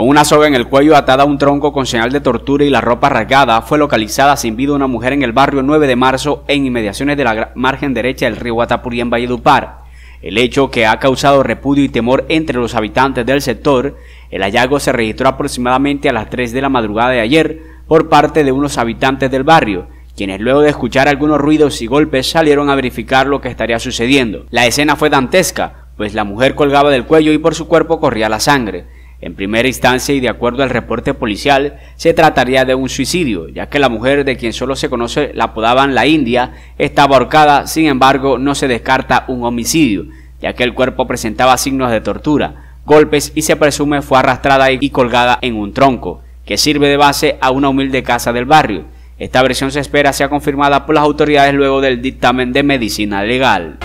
Con una soga en el cuello atada a un tronco con señal de tortura y la ropa rasgada, fue localizada sin vida una mujer en el barrio 9 de marzo en inmediaciones de la margen derecha del río Guatapurí en Valledupar. El hecho que ha causado repudio y temor entre los habitantes del sector, el hallazgo se registró aproximadamente a las 3 de la madrugada de ayer por parte de unos habitantes del barrio, quienes luego de escuchar algunos ruidos y golpes salieron a verificar lo que estaría sucediendo. La escena fue dantesca, pues la mujer colgaba del cuello y por su cuerpo corría la sangre. En primera instancia y de acuerdo al reporte policial, se trataría de un suicidio, ya que la mujer de quien solo se conoce la apodaban la India estaba ahorcada, sin embargo no se descarta un homicidio, ya que el cuerpo presentaba signos de tortura, golpes y se presume fue arrastrada y colgada en un tronco, que sirve de base a una humilde casa del barrio. Esta versión se espera sea confirmada por las autoridades luego del dictamen de medicina legal.